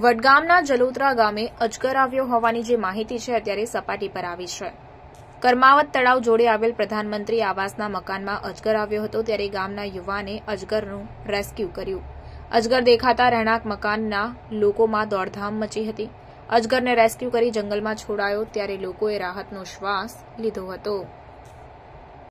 વડગામના જલોત્રા ગામે અજગર આવ્યો હોવાની જે માહિતી છે અત્યારે સપાટી પર આવી છે કરમાવત તળાવ જોડે આવેલ પ્રધાનમંત્રી આવાસના મકાનમાં અજગર આવ્યો હતો ત્યારે ગામના યુવાને અજગરનું રેસ્ક્યુ કર્યું અજગર દેખાતા રહેણાંક મકાનના લોકોમાં દોડધામ મચી હતી અજગરને રેસ્ક્યુ કરી જંગલમાં છોડાયો ત્યારે લોકોએ રાહતનો શ્વાસ લીધો હતો